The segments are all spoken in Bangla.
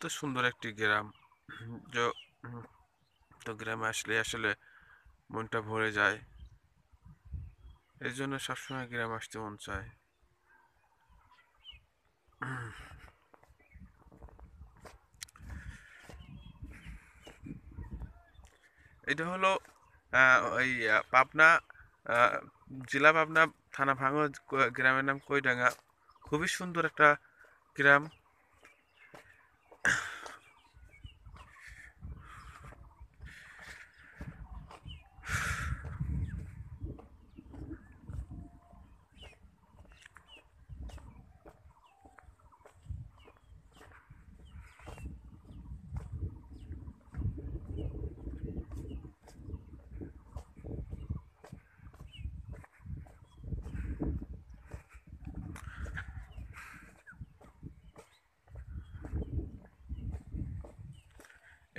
এত সুন্দর একটি গ্রাম তো গ্রামে আসলে আসলে মনটা ভরে যায় এই জন্য সবসময় গ্রাম আসতে মন চায় এটা হলো ওই পাবনা জেলা পাবনা থানা ভাঙ্গ গ্রামের নাম কইডাঙ্গা খুবই সুন্দর একটা গ্রাম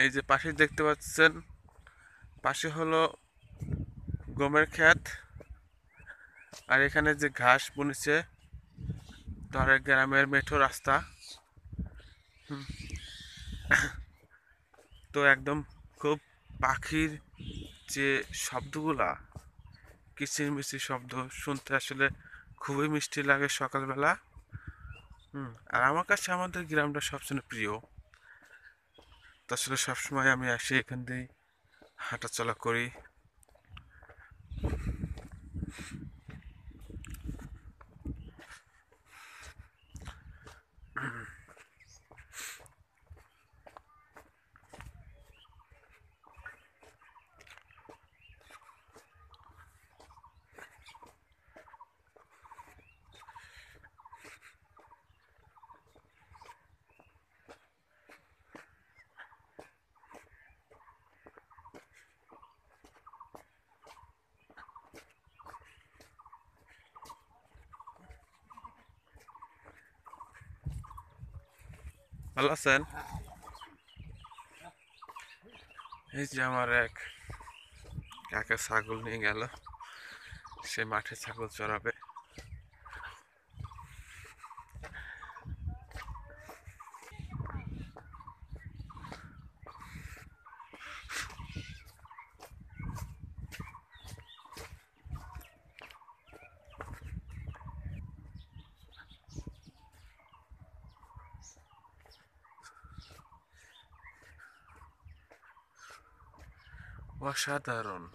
এই যে পাশে দেখতে পাচ্ছেন পাশে হলো গমের ক্ষেত আর এখানে যে ঘাস বুনেছে ধরে গ্রামের মেঠো রাস্তা তো একদম খুব পাখির যে শব্দগুলা কিচির মিচির শব্দ শুনতে আসলে খুবই মিষ্টি লাগে সকালবেলা হুম আর আমার কাছে আমাদের গ্রামটা সবচেয়ে প্রিয় তাছাড়া আসলে সবসময় আমি আসি এখান দিয়েই হাঁটাচলা করি হ্যালো আছেন এই যে আমার এক কাকা ছাগল নিয়ে গেল সে মাঠে ছাগল চড়াবে وحشت در آن